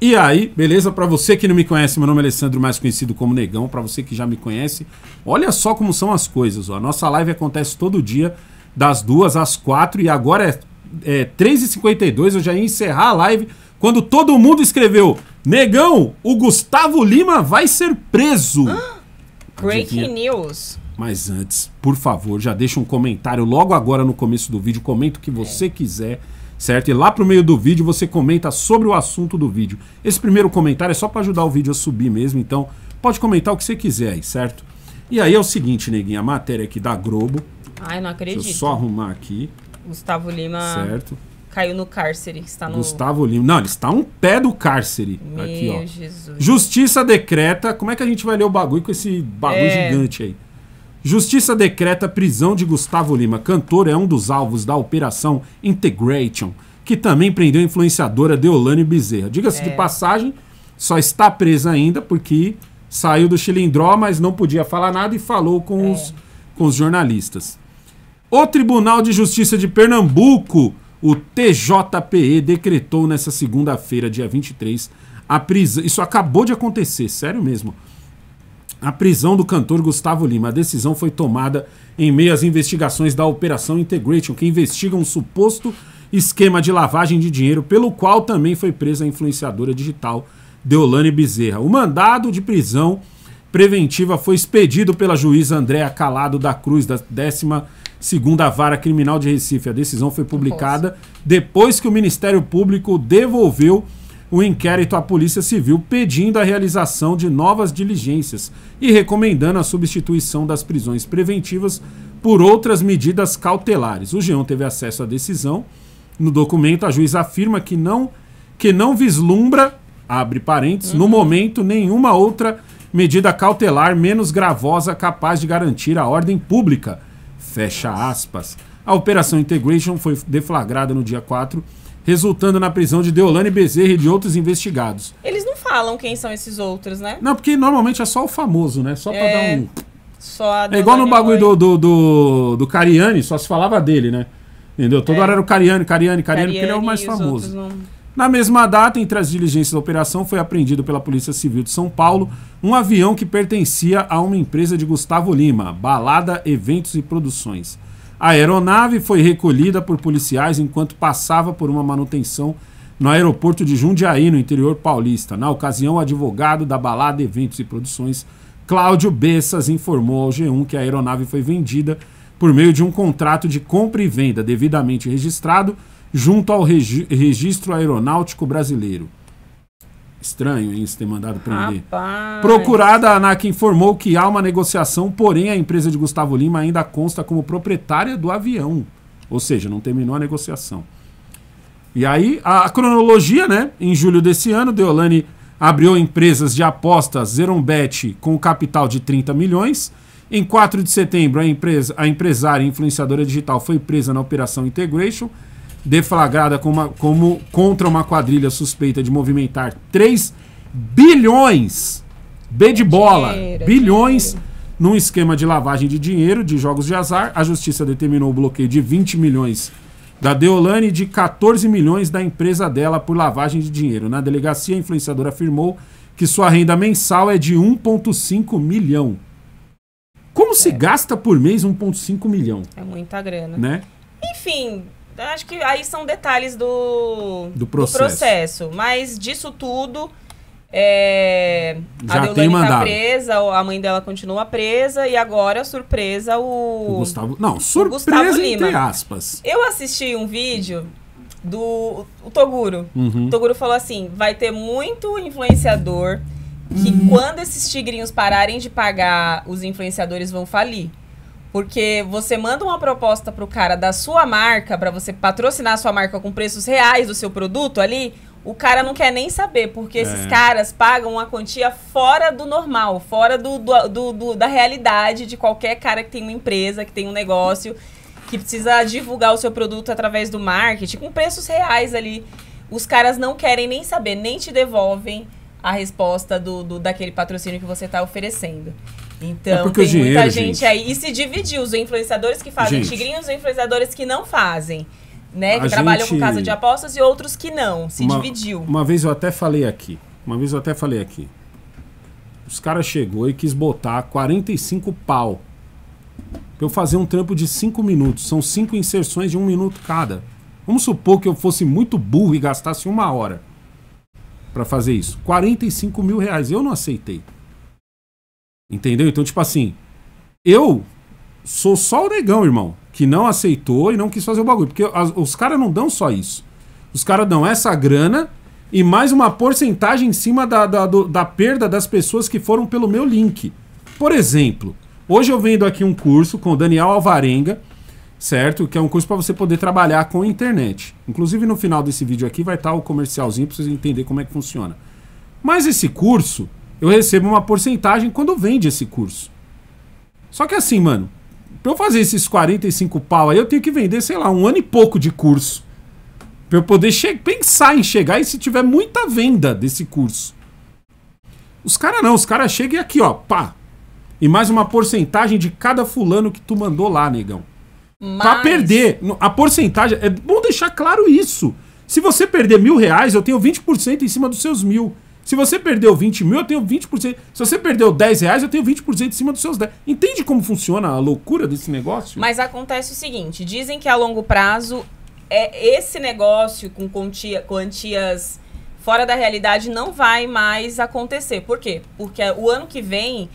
E aí, beleza? Para você que não me conhece, meu nome é Alessandro, mais conhecido como Negão. Para você que já me conhece, olha só como são as coisas. Ó. A nossa live acontece todo dia, das duas às quatro, e agora é, é 3h52. Eu já ia encerrar a live quando todo mundo escreveu: Negão, o Gustavo Lima vai ser preso. Ah, breaking news. Mas antes, por favor, já deixa um comentário logo agora no começo do vídeo. Comenta o que é. você é. quiser certo? E lá pro meio do vídeo você comenta sobre o assunto do vídeo. Esse primeiro comentário é só para ajudar o vídeo a subir mesmo, então pode comentar o que você quiser aí, certo? E aí é o seguinte, neguinha, a matéria aqui da Globo. Ai, não acredito. Deixa eu só arrumar aqui. Gustavo Lima. Certo. Caiu no cárcere, está no... Gustavo Lima. Não, ele está um pé do cárcere. Meu aqui, ó. Jesus. Justiça decreta. Como é que a gente vai ler o bagulho com esse bagulho é... gigante aí? Justiça decreta prisão de Gustavo Lima. Cantor é um dos alvos da Operação Integration, que também prendeu a influenciadora Deolane Bezerra. Diga-se é. de passagem, só está presa ainda porque saiu do Chilindró, mas não podia falar nada e falou com, é. os, com os jornalistas. O Tribunal de Justiça de Pernambuco, o TJPE, decretou nessa segunda-feira, dia 23, a prisão. Isso acabou de acontecer, sério mesmo a prisão do cantor Gustavo Lima. A decisão foi tomada em meio às investigações da Operação Integration, que investiga um suposto esquema de lavagem de dinheiro, pelo qual também foi presa a influenciadora digital Deolane Bezerra. O mandado de prisão preventiva foi expedido pela juíza Andréa Calado da Cruz, da 12ª Vara Criminal de Recife. A decisão foi publicada depois que o Ministério Público devolveu o inquérito à Polícia Civil pedindo a realização de novas diligências e recomendando a substituição das prisões preventivas por outras medidas cautelares. O Geão teve acesso à decisão. No documento, a juiz afirma que não que não vislumbra, abre parênteses, uhum. no momento nenhuma outra medida cautelar menos gravosa capaz de garantir a ordem pública. Fecha aspas. A operação Integration foi deflagrada no dia 4 resultando na prisão de Deolane Bezerra e de outros investigados. Eles não falam quem são esses outros, né? Não, porque normalmente é só o famoso, né? Só pra é... dar um. Só a é igual no bagulho do, do, do, do Cariani, só se falava dele, né? Entendeu? Toda é. hora era o Cariani, Cariani, Cariani, Cariani porque ele é o mais famoso. Não... Na mesma data, entre as diligências da operação, foi apreendido pela Polícia Civil de São Paulo um avião que pertencia a uma empresa de Gustavo Lima, Balada Eventos e Produções. A aeronave foi recolhida por policiais enquanto passava por uma manutenção no aeroporto de Jundiaí, no interior paulista. Na ocasião, o advogado da Balada Eventos e Produções, Cláudio Bessas, informou ao G1 que a aeronave foi vendida por meio de um contrato de compra e venda devidamente registrado junto ao Registro Aeronáutico Brasileiro. Estranho isso ter mandado prender. Rapaz. Procurada, a ANAC informou que há uma negociação, porém a empresa de Gustavo Lima ainda consta como proprietária do avião. Ou seja, não terminou a negociação. E aí, a cronologia, né? Em julho desse ano, Deolane abriu empresas de apostas Zerombet com capital de 30 milhões. Em 4 de setembro, a, empresa, a empresária e influenciadora digital foi presa na Operação Integration deflagrada como, como contra uma quadrilha suspeita de movimentar 3 bilhões B de bola, dinheiro, bilhões dinheiro. num esquema de lavagem de dinheiro de jogos de azar. A justiça determinou o bloqueio de 20 milhões da Deolane e de 14 milhões da empresa dela por lavagem de dinheiro. Na delegacia, a influenciadora afirmou que sua renda mensal é de 1,5 milhão. Como é. se gasta por mês 1,5 milhão? É muita grana. Né? Enfim, Acho que aí são detalhes do, do, processo. Do processo. Mas disso tudo, é, Já a Deolane está presa, a mãe dela continua presa e agora, surpresa, o... o Gustavo... Não, surpresa Gustavo entre aspas. Eu assisti um vídeo do Toguro. Uhum. O Toguro falou assim, vai ter muito influenciador que uhum. quando esses tigrinhos pararem de pagar, os influenciadores vão falir. Porque você manda uma proposta pro cara da sua marca, para você patrocinar a sua marca com preços reais do seu produto ali, o cara não quer nem saber, porque é. esses caras pagam uma quantia fora do normal, fora do, do, do, do, da realidade de qualquer cara que tem uma empresa, que tem um negócio, que precisa divulgar o seu produto através do marketing, com preços reais ali. Os caras não querem nem saber, nem te devolvem a resposta do, do daquele patrocínio que você está oferecendo. Então, é tem dinheiro, muita gente, gente, aí. E se dividiu os influenciadores que fazem gente, tigrinhos e os influenciadores que não fazem. Né, que trabalham gente, com casa de apostas e outros que não. Se uma, dividiu. Uma vez eu até falei aqui. Uma vez eu até falei aqui. Os caras chegou e quis botar 45 pau. Pra eu fazer um trampo de 5 minutos. São 5 inserções de 1 um minuto cada. Vamos supor que eu fosse muito burro e gastasse uma hora para fazer isso. 45 mil reais. Eu não aceitei. Entendeu? Então, tipo assim, eu sou só o negão, irmão, que não aceitou e não quis fazer o bagulho. Porque as, os caras não dão só isso. Os caras dão essa grana e mais uma porcentagem em cima da, da, do, da perda das pessoas que foram pelo meu link. Por exemplo, hoje eu vendo aqui um curso com o Daniel Alvarenga, certo? Que é um curso para você poder trabalhar com a internet. Inclusive no final desse vídeo aqui vai estar tá o comercialzinho para vocês entenderem como é que funciona. Mas esse curso, eu recebo uma porcentagem quando vende esse curso. Só que assim, mano, pra eu fazer esses 45 pau aí, eu tenho que vender, sei lá, um ano e pouco de curso. Pra eu poder pensar em chegar e se tiver muita venda desse curso. Os caras não, os caras chegam e aqui, ó, pá. E mais uma porcentagem de cada fulano que tu mandou lá, negão. Mas... Pra perder. A porcentagem. É bom deixar claro isso. Se você perder mil reais, eu tenho 20% em cima dos seus mil. Se você perdeu 20 mil, eu tenho 20%. Se você perdeu 10 reais, eu tenho 20% em cima dos seus 10. Entende como funciona a loucura desse negócio? Mas acontece o seguinte: dizem que a longo prazo é esse negócio com quantia, quantias fora da realidade não vai mais acontecer. Por quê? Porque o ano que vem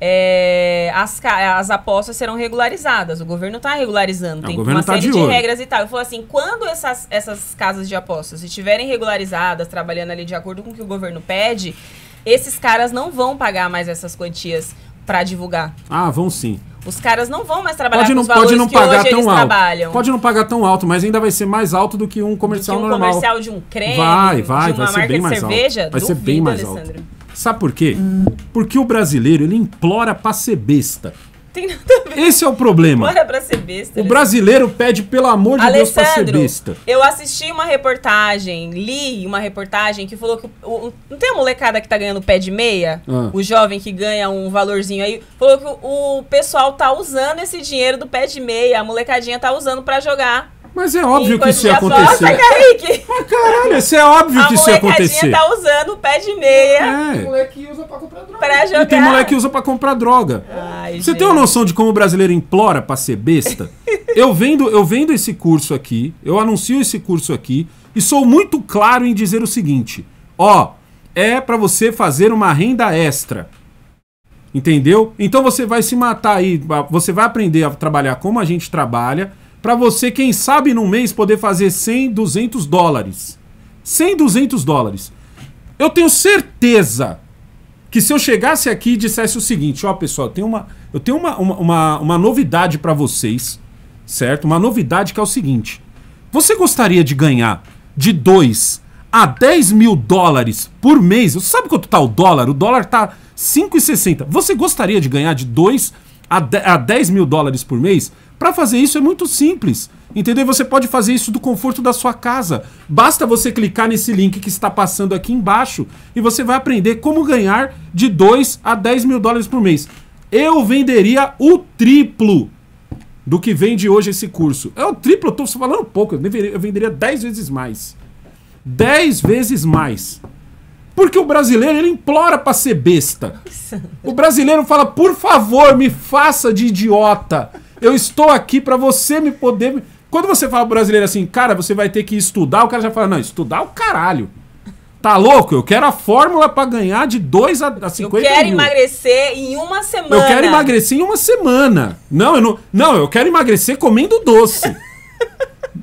é, as, as apostas serão regularizadas. O governo está regularizando, tem uma tá série de, de regras e tal. Eu falo assim, quando essas, essas casas de apostas estiverem regularizadas, trabalhando ali de acordo com o que o governo pede, esses caras não vão pagar mais essas quantias para divulgar. Ah, vão sim. Os caras não vão mais trabalhar pode não, pode não pagar tão alto. Trabalham. Pode não pagar tão alto, mas ainda vai ser mais alto do que um comercial normal. um normal. comercial de um creme, vai, vai, de uma vai marca ser bem de mais cerveja. Alto. Vai Duvido, ser bem mais alto. Sabe por quê? Hum. Porque o brasileiro ele implora pra ser besta. Tem nada a ver. Esse é o problema. Implora pra ser besta. O brasileiro pede, pelo amor de Alessandro, Deus, pra ser besta. Eu assisti uma reportagem, li uma reportagem que falou que. O, não tem a molecada que tá ganhando pé de meia? Ah. O jovem que ganha um valorzinho aí. Falou que o, o pessoal tá usando esse dinheiro do pé de meia. A molecadinha tá usando para jogar mas é óbvio que isso ia acontecer. Nossa, é Kaique. Ah, caralho, isso é óbvio a que isso ia acontecer. A tá usando o pé de meia. É. Tem moleque que usa pra comprar droga. Pra jogar. E tem moleque que usa pra comprar droga. Ai, Você gente. tem uma noção de como o brasileiro implora pra ser besta? eu, vendo, eu vendo esse curso aqui, eu anuncio esse curso aqui, e sou muito claro em dizer o seguinte: ó, é para você fazer uma renda extra. Entendeu? Então você vai se matar aí, você vai aprender a trabalhar como a gente trabalha, para você, quem sabe, num mês poder fazer 100, 200 dólares. 100, 200 dólares. Eu tenho certeza que se eu chegasse aqui e dissesse o seguinte, ó, pessoal, eu tenho uma, eu tenho uma, uma, uma, uma novidade para vocês, certo? Uma novidade que é o seguinte. Você gostaria de ganhar de 2 a 10 mil dólares por mês? Você sabe quanto tá o dólar? O dólar tá 5,60. Você gostaria de ganhar de 2 a 10 mil dólares por mês? Para fazer isso é muito simples. Entendeu? Você pode fazer isso do conforto da sua casa. Basta você clicar nesse link que está passando aqui embaixo e você vai aprender como ganhar de 2 a 10 mil dólares por mês. Eu venderia o triplo do que vende hoje esse curso. É o triplo, eu estou falando pouco, eu, deveria, eu venderia 10 vezes mais. 10 vezes mais. Porque o brasileiro, ele implora para ser besta. O brasileiro fala, por favor, me faça de idiota. Eu estou aqui para você me poder. Quando você fala brasileiro assim, cara, você vai ter que estudar, o cara já fala, não, estudar o caralho. Tá louco? Eu quero a fórmula para ganhar de 2 a 50 Eu quero mil. emagrecer em uma semana. Eu quero emagrecer em uma semana. Não, eu não. Não, eu quero emagrecer comendo doce.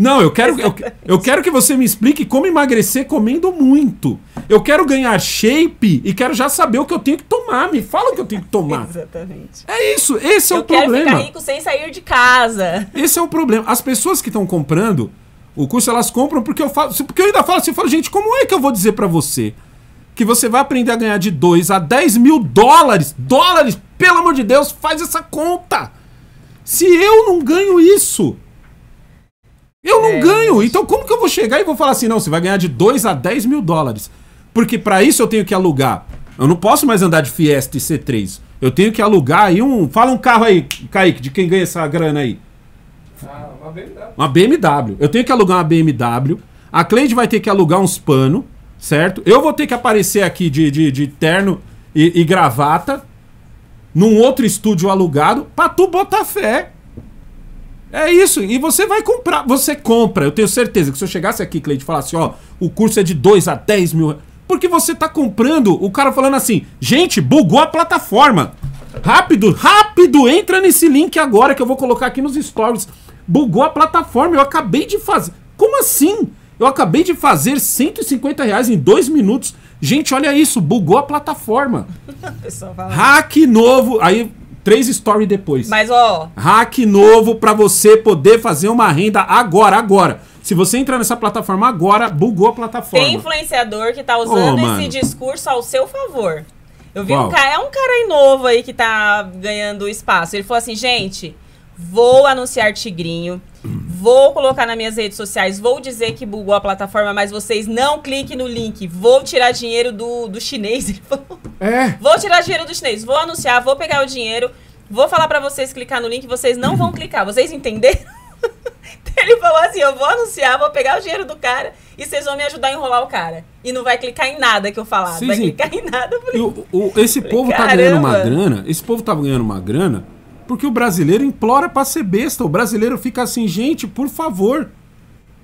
Não, eu quero, eu, eu, quero que você me explique como emagrecer comendo muito. Eu quero ganhar shape e quero já saber o que eu tenho que tomar. Me fala o que eu tenho que tomar. Exatamente. É isso, esse é o problema. Eu quero ficar rico sem sair de casa. Esse é o problema. As pessoas que estão comprando o curso, elas compram porque eu falo, porque eu ainda falo assim, eu falo, gente, como é que eu vou dizer para você que você vai aprender a ganhar de 2 a 10 mil dólares? Dólares, pelo amor de Deus, faz essa conta. Se eu não ganho isso, eu não é, ganho. Então como que eu vou chegar e vou falar assim, não, você vai ganhar de 2 a 10 mil dólares? Porque para isso eu tenho que alugar. Eu não posso mais andar de Fiesta e C3. Eu tenho que alugar aí um... Fala um carro aí, Kaique, de quem ganha essa grana aí. Ah, uma BMW. Uma BMW. Eu tenho que alugar uma BMW. A Cleide vai ter que alugar uns pano, certo? Eu vou ter que aparecer aqui de, de, de terno e, e gravata num outro estúdio alugado pra tu botar fé é isso, e você vai comprar, você compra. Eu tenho certeza que se eu chegasse aqui, Cleide, e falasse, ó, o curso é de 2 a 10 mil. Porque você tá comprando, o cara falando assim, gente, bugou a plataforma. Rápido, rápido, entra nesse link agora que eu vou colocar aqui nos stories. Bugou a plataforma, eu acabei de fazer. Como assim? Eu acabei de fazer 150 reais em dois minutos. Gente, olha isso, bugou a plataforma. Hack novo. Aí três stories depois. Mas ó. Hack novo para você poder fazer uma renda agora, agora. Se você entrar nessa plataforma agora, bugou a plataforma. Tem influenciador que tá usando oh, esse discurso ao seu favor. Eu vi Qual? um cara, é um cara aí novo aí que tá ganhando espaço. Ele falou assim, gente, vou anunciar Tigrinho, vou colocar nas minhas redes sociais, vou dizer que bugou a plataforma, mas vocês não cliquem no link, vou tirar dinheiro do, do chinês. Ele falou. É. Vou tirar dinheiro do chinês, vou anunciar, vou pegar o dinheiro, vou falar para vocês clicar no link, vocês não vão clicar. Vocês entenderam? Ele falou assim: eu vou anunciar, vou pegar o dinheiro do cara e vocês vão me ajudar a enrolar o cara. E não vai clicar em nada que eu falar. Sim, vai sim. clicar em nada. por... o, o, esse falei, povo tá caramba. ganhando uma grana. Esse povo tá ganhando uma grana porque o brasileiro implora pra ser besta. O brasileiro fica assim, gente, por favor,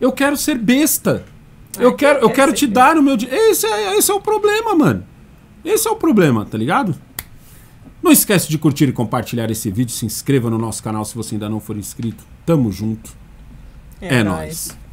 eu quero ser besta. Eu quero, eu quero, quero te besta. dar o meu dinheiro. Esse, é, esse é o problema, mano. Esse é o problema, tá ligado? Não esquece de curtir e compartilhar esse vídeo. Se inscreva no nosso canal se você ainda não for inscrito. Tamo junto. É, é nóis. nóis.